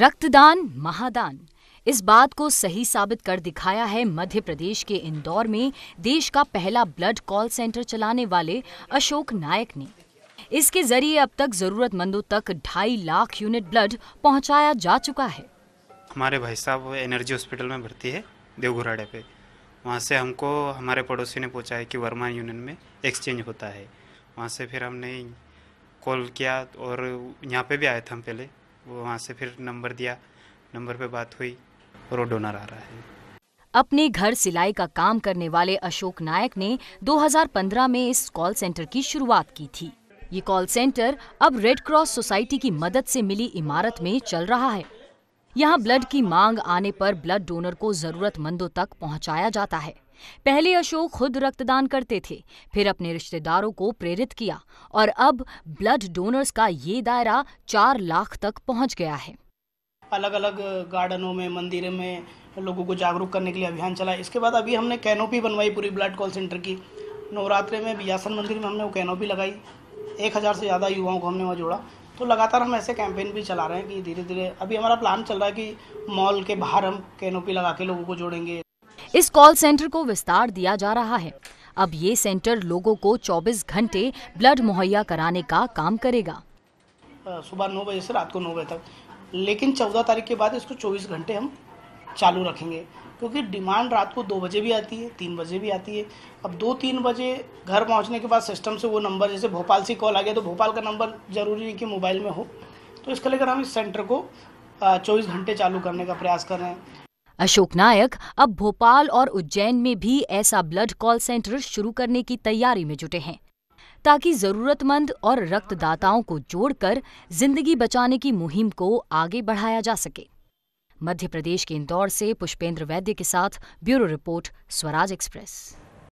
रक्तदान महादान इस बात को सही साबित कर दिखाया है मध्य प्रदेश के इंदौर में देश का पहला ब्लड कॉल सेंटर चलाने वाले अशोक नायक ने इसके जरिए अब तक जरूरतमंदों तक ढाई लाख यूनिट ब्लड पहुंचाया जा चुका है हमारे भाई साहब एनर्जी हॉस्पिटल में भर्ती है देवघुराड़े पे वहाँ से हमको हमारे पड़ोसी ने पूछा है कि वर्मा यूनियन में एक्सचेंज होता है वहाँ से फिर हमने कॉल किया और यहाँ पे भी आए थे हम पहले वो वहाँ से फिर नंबर दिया नंबर पे बात हुई और वो डोनर आ रहा है अपने घर सिलाई का काम करने वाले अशोक नायक ने 2015 में इस कॉल सेंटर की शुरुआत की थी ये कॉल सेंटर अब रेड क्रॉस सोसाइटी की मदद से मिली इमारत में चल रहा है यहाँ ब्लड की मांग आने पर ब्लड डोनर को जरूरतमंदों तक पहुँचाया जाता है पहले अशोक खुद रक्तदान करते थे फिर अपने रिश्तेदारों को प्रेरित किया और अब ब्लड डोनर्स का ये दायरा चार लाख तक पहुंच गया है अलग अलग गार्डनों में मंदिर में लोगों को जागरूक करने के लिए अभियान चला इसके बाद अभी हमने कैनोपी बनवाई पूरी ब्लड कॉल सेंटर की नवरात्रे में बियासन मंदिर में हमने वो कैनोपी लगाई एक हज़ार से ज़्यादा युवाओं को हमने वहाँ जोड़ा तो लगातार हम ऐसे कैंपेन भी चला रहे हैं कि धीरे धीरे अभी हमारा प्लान चल रहा है कि मॉल के बाहर हम कैनोपी लगा के लोगों को जोड़ेंगे इस कॉल सेंटर को विस्तार दिया जा रहा है अब ये सेंटर लोगों को 24 घंटे ब्लड मुहैया कराने का काम करेगा सुबह नौ बजे से रात को नौ बजे तक लेकिन चौदह तारीख के बाद इसको चौबीस घंटे हम चालू रखेंगे क्योंकि डिमांड रात को दो बजे भी आती है तीन बजे भी आती है अब दो तीन बजे घर पहुंचने के बाद सिस्टम से वो नंबर जैसे भोपाल से कॉल आ गया तो भोपाल का नंबर ज़रूरी नहीं कि मोबाइल में हो तो इसके लेकर हम इस सेंटर को चौबीस घंटे चालू करने का प्रयास कर रहे हैं अशोक नायक अब भोपाल और उज्जैन में भी ऐसा ब्लड कॉल सेंटर शुरू करने की तैयारी में जुटे हैं ताकि जरूरतमंद और रक्तदाताओं को जोड़कर जिंदगी बचाने की मुहिम को आगे बढ़ाया जा सके मध्य प्रदेश के इंदौर से पुष्पेंद्र वैद्य के साथ ब्यूरो रिपोर्ट स्वराज एक्सप्रेस